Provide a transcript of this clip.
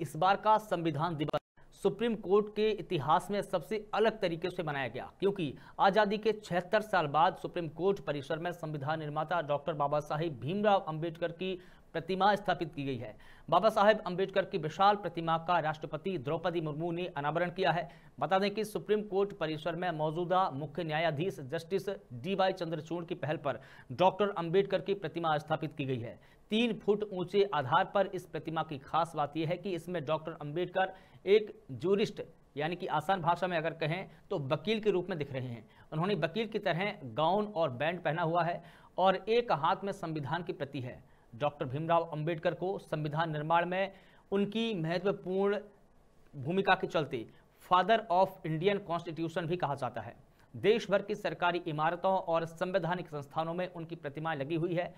इस बार का संविधान दिवस सुप्रीम कोर्ट के इतिहास में सबसे अलग तरीके से मनाया गया क्योंकि आज़ादी के 76 साल बाद सुप्रीम कोर्ट परिसर में संविधान निर्माता डॉक्टर बाबा साहिब भीमराव अंबेडकर की प्रतिमा स्थापित की गई है बाबा साहेब अम्बेडकर की विशाल प्रतिमा का राष्ट्रपति द्रौपदी मुर्मू ने अनावरण किया है बता दें कि सुप्रीम कोर्ट परिसर में मौजूदा मुख्य न्यायाधीश जस्टिस डी वाई चंद्रचूड़ की पहल पर डॉक्टर अंबेडकर की प्रतिमा स्थापित की गई है तीन फुट ऊंचे आधार पर इस प्रतिमा की खास बात यह है कि इसमें डॉक्टर अम्बेडकर एक जूरिस्ट यानी कि आसान भाषा में अगर कहें तो वकील के रूप में दिख रहे हैं उन्होंने वकील की तरह गाउन और बैंड पहना हुआ है और एक हाथ में संविधान की प्रति है डॉक्टर भीमराव अंबेडकर को संविधान निर्माण में उनकी महत्वपूर्ण भूमिका के चलते फादर ऑफ इंडियन कॉन्स्टिट्यूशन भी कहा जाता है देश भर की सरकारी इमारतों और संवैधानिक संस्थानों में उनकी प्रतिमाएं लगी हुई है